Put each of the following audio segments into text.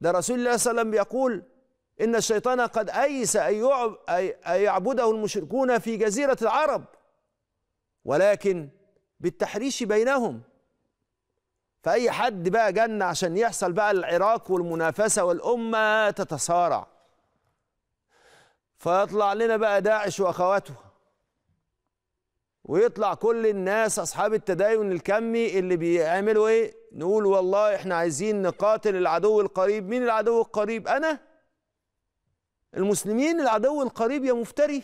ده رسول الله صلى الله عليه وسلم يقول إن الشيطان قد أيس أن يعبده المشركون في جزيرة العرب ولكن بالتحريش بينهم فأي حد بقى جنة عشان يحصل بقى العراق والمنافسة والأمة تتصارع فيطلع لنا بقى داعش وأخواتها ويطلع كل الناس اصحاب التدين الكمي اللي بيعملوا ايه نقول والله احنا عايزين نقاتل العدو القريب مين العدو القريب انا المسلمين العدو القريب يا مفتري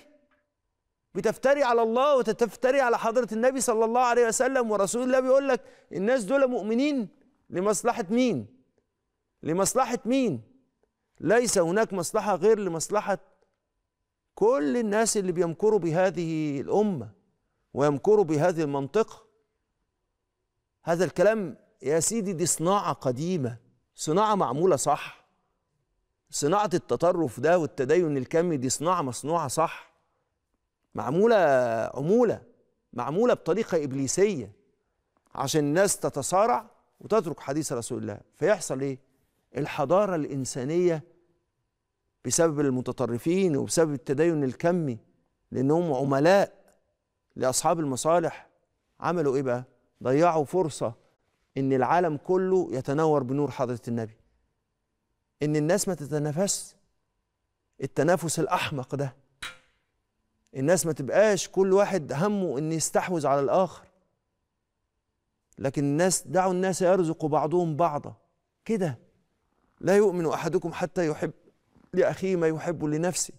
بتفتري على الله وتفتري على حضرة النبي صلى الله عليه وسلم ورسول الله بيقول لك الناس دول مؤمنين لمصلحة مين لمصلحة مين ليس هناك مصلحة غير لمصلحة كل الناس اللي بيمكروا بهذه الأمة ويمكروا بهذه المنطقة هذا الكلام يا سيدي دي صناعة قديمة صناعة معمولة صح صناعة التطرف ده والتدين الكمي دي صناعة مصنوعة صح معمولة عمولة معمولة بطريقة إبليسية عشان الناس تتصارع وتترك حديث رسول الله فيحصل إيه؟ الحضارة الإنسانية بسبب المتطرفين وبسبب التدين الكمي لأنهم عملاء لاصحاب المصالح عملوا ايه بقى ضيعوا فرصه ان العالم كله يتنور بنور حضره النبي ان الناس ما تتنافسش التنافس الاحمق ده الناس ما تبقاش كل واحد همه ان يستحوذ على الاخر لكن الناس دعوا الناس يرزق بعضهم بعضا كده لا يؤمن احدكم حتى يحب لاخيه ما يحب لنفسه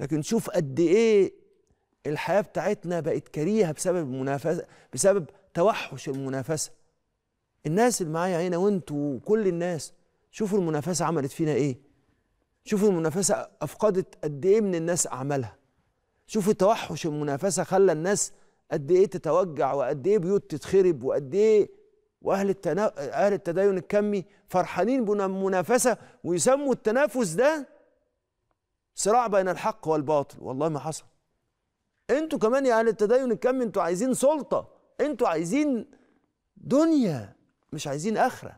لكن شوف قد ايه الحياه بتاعتنا بقت كريهه بسبب المنافسه بسبب توحش المنافسه الناس اللي معايا هنا وانتوا وكل الناس شوفوا المنافسه عملت فينا ايه شوفوا المنافسه افقدت قد ايه من الناس اعمالها شوفوا توحش المنافسه خلى الناس قد ايه تتوجع وقد ايه بيوت تتخرب وقد ايه واهل التنا... اهل التدين الكمي فرحانين بالمنافسه ويسموا التنافس ده صراع بين الحق والباطل والله ما حصل انتوا كمان يا اهل التدين الكم انتوا عايزين سلطه انتوا عايزين دنيا مش عايزين اخره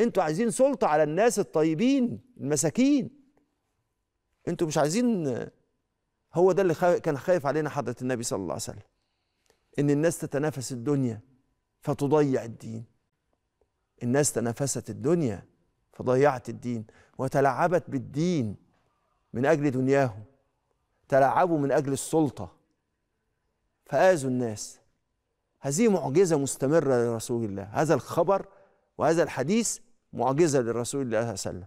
انتوا عايزين سلطه على الناس الطيبين المساكين انتوا مش عايزين هو ده اللي خا... كان خايف علينا حضره النبي صلى الله عليه وسلم ان الناس تتنافس الدنيا فتضيع الدين الناس تنافست الدنيا فضيعت الدين وتلاعبت بالدين من اجل دنياهم تلاعبوا من أجل السلطة فآذوا الناس هذه معجزة مستمرة لرسول الله هذا الخبر وهذا الحديث معجزة لرسول الله صلى الله عليه وسلم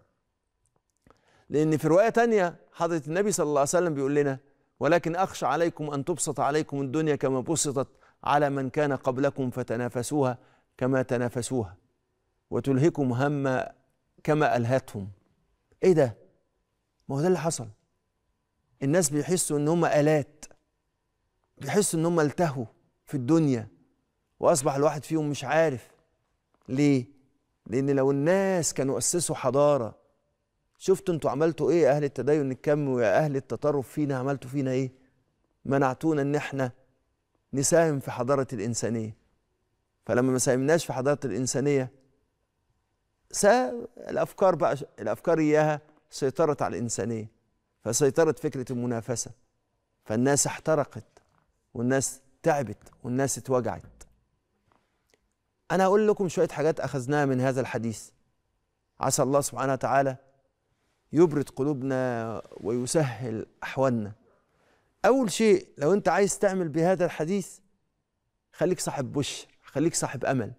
لأن في رواية تانية حضرة النبي صلى الله عليه وسلم بيقول لنا ولكن أخشى عليكم أن تبسط عليكم الدنيا كما بسطت على من كان قبلكم فتنافسوها كما تنافسوها وتلهكم هم كما ألهتهم إيه ده؟ ما هو ده اللي حصل الناس بيحسوا ان هم آلات بيحسوا ان هم التهوا في الدنيا واصبح الواحد فيهم مش عارف ليه لان لو الناس كانوا اسسوا حضاره شفتوا انتوا عملتوا ايه اهل التدين الكم ويا اهل التطرف فينا عملتوا فينا ايه منعتونا ان احنا نساهم في حضاره الانسانيه فلما ما ساهمناش في حضاره الانسانيه سا الافكار بقى الافكار اياها سيطرت على الانسانيه فسيطرت فكرة المنافسة فالناس احترقت والناس تعبت والناس اتوجعت أنا أقول لكم شوية حاجات أخذناها من هذا الحديث عسى الله سبحانه وتعالى يبرد قلوبنا ويسهل أحوالنا أول شيء لو أنت عايز تعمل بهذا الحديث خليك صاحب بشر خليك صاحب أمل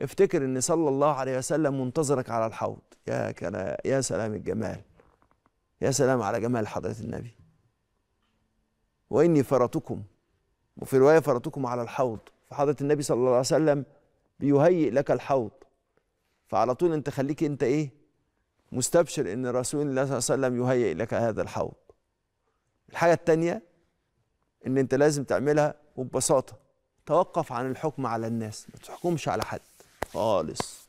افتكر ان صلى الله عليه وسلم منتظرك على الحوض يا يا سلام الجمال يا سلام على جمال حضرة النبي وإني فرطكم وفي رواية فرطكم على الحوض فحضرة النبي صلى الله عليه وسلم بيهيئ لك الحوض فعلى طول أنت خليك أنت إيه مستبشر أن رسول الله صلى الله عليه وسلم يهيئ لك هذا الحوض الحاجة التانية أن أنت لازم تعملها وببساطة توقف عن الحكم على الناس ما تحكمش على حد خالص